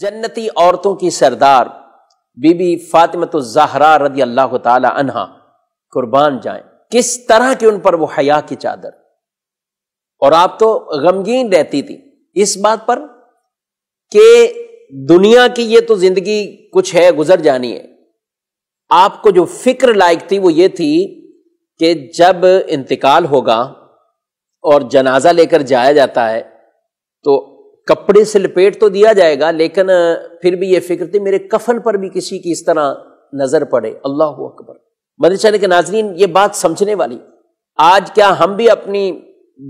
जन्नती औरतों की सरदार बीबी फातिमत जहरा रदी अल्लाह तहा कुर्बान जाए किस तरह की उन पर वो हया की चादर और आप तो गमगीन रहती थी इस बात पर कि दुनिया की ये तो जिंदगी कुछ है गुजर जानी है आपको जो फिक्र लायक थी वो ये थी कि जब इंतकाल होगा और जनाजा लेकर जाया जाता है तो कपड़े से लपेट तो दिया जाएगा लेकिन फिर भी ये फिक्र थी मेरे कफन पर भी किसी की इस तरह नजर पड़े अल्लाह अकबर मदर चले के नाजरीन ये बात समझने वाली आज क्या हम भी अपनी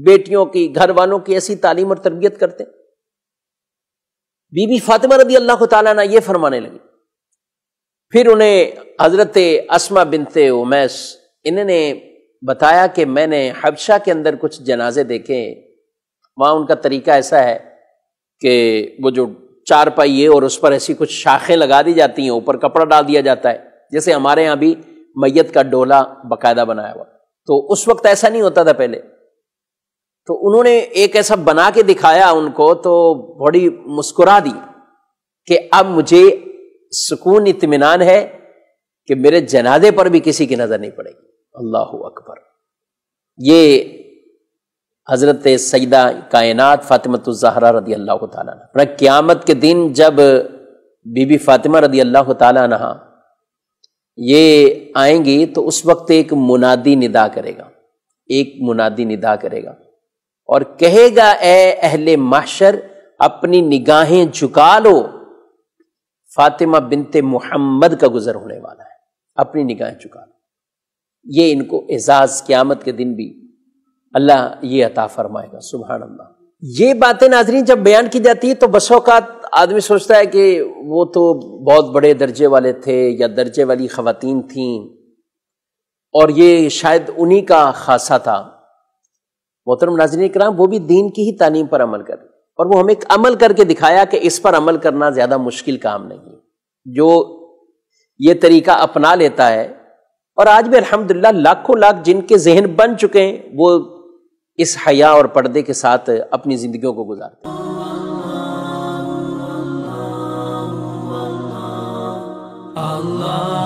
बेटियों की घर वालों की ऐसी तालीम और तरबियत करते बीबी फातिमा रदी अल्लाह ताला ना यह फरमाने लगी फिर उन्हें हजरत असमा बिनते उमैस इन्होंने बताया कि मैंने हबशा के अंदर कुछ जनाजे देखे वहां उनका तरीका ऐसा है कि वो जो चार पाई है और उस पर ऐसी कुछ शाखें लगा दी जाती हैं ऊपर कपड़ा डाल दिया जाता है जैसे हमारे यहाँ भी मैयत का डोला बकायदा बनाया हुआ तो उस वक्त ऐसा नहीं होता था पहले तो उन्होंने एक ऐसा बना के दिखाया उनको तो बड़ी मुस्कुरा दी कि अब मुझे सुकून इतमान है कि मेरे जनादे पर भी किसी की नज़र नहीं पड़ेगी अल्लाह अकबर ये हज़रत सईदा कायनात जहरा रदी अल्लाह तह क़्यामत के दिन जब बीबी फ़ातिमा रदी अल्लाह तह ये आएंगी तो उस वक्त एक मुनादी निदा करेगा एक मुनादी निदा करेगा और कहेगा ए अहले माशर अपनी निगाहें झुका लो फातिमा बिनते मुहम्मद का गुजर होने वाला है अपनी निगाहें झुका लो ये इनको एजाज़ क़्यामत के दिन भी अल्लाह ये अता फरमाएगा सुबह अल्लाह ये बातें नाजरीन जब बयान की जाती है तो बसौकात आदमी सोचता है कि वो तो बहुत बड़े दर्जे वाले थे या दर्जे वाली खवतिन थीं और ये शायद उन्हीं का खासा था मोहतरम नाजरीन कराम वो भी दीन की ही तालीम पर अमल कर और वो हमें अमल करके दिखाया कि इस पर अमल करना ज़्यादा मुश्किल काम नहीं जो ये तरीका अपना लेता है और आज भी अलहमदिल्ला लाखों लाख जिनके जहन बन चुके हैं वो इस हया और पर्दे के साथ अपनी जिंदगियों को गुजारते हैं Allah